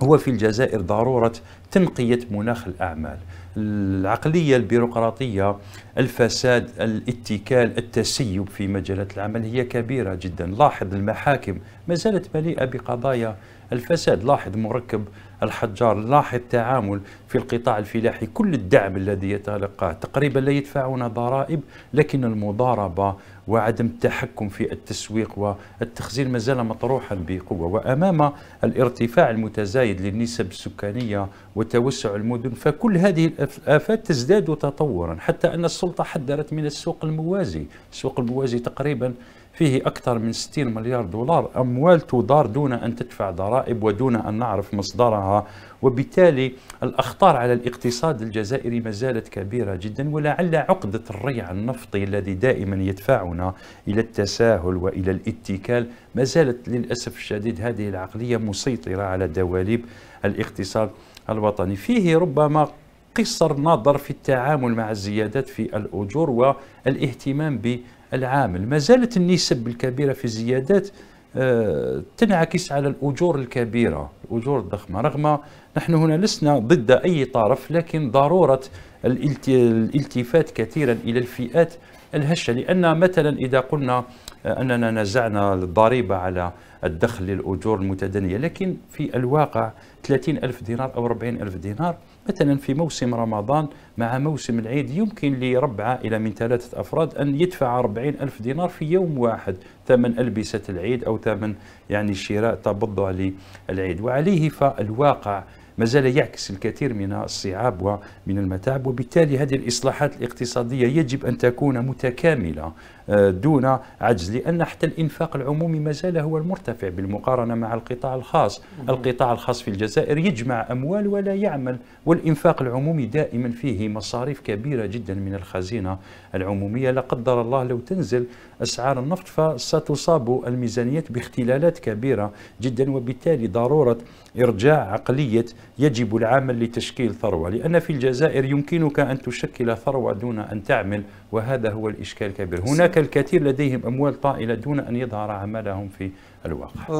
هو في الجزائر ضرورة تنقية مناخ الأعمال العقلية البيروقراطية الفساد الاتكال التسيب في مجالات العمل هي كبيرة جدا لاحظ المحاكم ما زالت مليئة بقضايا الفساد لاحظ مركب الحجار لاحظ تعامل في القطاع الفلاحي كل الدعم الذي يتلقاه تقريبا لا يدفعون ضرائب لكن المضاربة وعدم التحكم في التسويق والتخزين ما زال مطروحا بقوة وأمام الارتفاع المتزايد للنسب السكانية وتوسع المدن فكل هذه الآفات تزداد تطورا حتى أن السلطة حذرت من السوق الموازي السوق الموازي تقريبا فيه أكثر من 60 مليار دولار أموال تدار دون أن تدفع ضرائب ودون أن نعرف مصدرها وبالتالي الأخطار على الاقتصاد الجزائري ما زالت كبيرة جدا ولعل عقدة الريع النفطي الذي دائما يدفعنا إلى التساهل وإلى الاتكال ما زالت للأسف الشديد هذه العقلية مسيطرة على دواليب الاقتصاد الوطني فيه ربما قصر نظر في التعامل مع الزيادات في الأجور والاهتمام ب العامل ما زالت النسب الكبيرة في الزيادات آه، تنعكس على الأجور الكبيرة الأجور الضخمة رغم نحن هنا لسنا ضد أي طرف لكن ضرورة الالتفات كثيرا الى الفئات الهشه لان مثلا اذا قلنا آه، اننا نزعنا الضريبه على الدخل للاجور المتدنيه لكن في الواقع 30 الف دينار او 40 الف دينار مثلا في موسم رمضان مع موسم العيد يمكن لرب عائله من ثلاثه افراد ان يدفع 40 الف دينار في يوم واحد ثمن البسه العيد او ثمن يعني شراء تبضع للعيد وعليه فالواقع ما زال يعكس الكثير من الصعاب ومن المتاعب وبالتالي هذه الإصلاحات الاقتصادية يجب أن تكون متكاملة آه، دون عجز لأن حتى الإنفاق العمومي ما زال هو المرتفع بالمقارنة مع القطاع الخاص القطاع الخاص في الجزائر يجمع أموال ولا يعمل والإنفاق العمومي دائما فيه مصاريف كبيرة جدا من الخزينة العمومية لا قدر الله لو تنزل أسعار النفط فستصاب الميزانيات باختلالات كبيرة جدا وبالتالي ضرورة إرجاع عقلية يجب العمل لتشكيل ثروة لأن في الجزائر يمكنك أن تشكل ثروة دون أن تعمل وهذا هو الإشكال الكبير هناك الكثير لديهم أموال طائلة دون أن يظهر عملهم في الواقع